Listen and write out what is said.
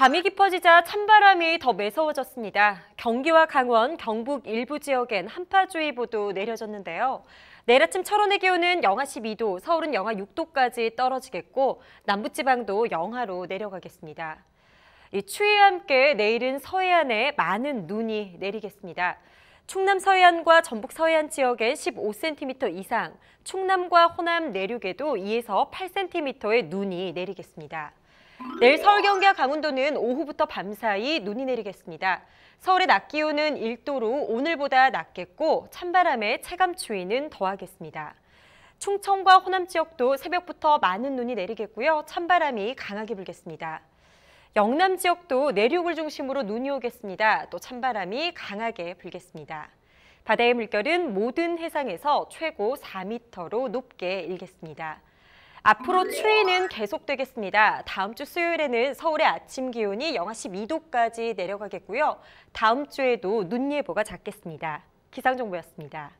밤이 깊어지자 찬바람이 더 매서워졌습니다. 경기와 강원, 경북 일부 지역엔 한파주의보도 내려졌는데요. 내일 아침 철원의 기온은 영하 12도, 서울은 영하 6도까지 떨어지겠고 남부지방도 영하로 내려가겠습니다. 이 추위와 함께 내일은 서해안에 많은 눈이 내리겠습니다. 충남 서해안과 전북 서해안 지역에 15cm 이상, 충남과 호남 내륙에도 2에서 8cm의 눈이 내리겠습니다. 내일 서울 경기와 강원도는 오후부터 밤사이 눈이 내리겠습니다. 서울의 낮 기온은 1도로 오늘보다 낮겠고 찬바람에 체감 추위는 더하겠습니다. 충청과 호남 지역도 새벽부터 많은 눈이 내리겠고요. 찬바람이 강하게 불겠습니다. 영남 지역도 내륙을 중심으로 눈이 오겠습니다. 또 찬바람이 강하게 불겠습니다. 바다의 물결은 모든 해상에서 최고 4m로 높게 일겠습니다. 앞으로 추위는 계속되겠습니다. 다음 주 수요일에는 서울의 아침 기온이 영하 12도까지 내려가겠고요. 다음 주에도 눈 예보가 잦겠습니다. 기상정보였습니다.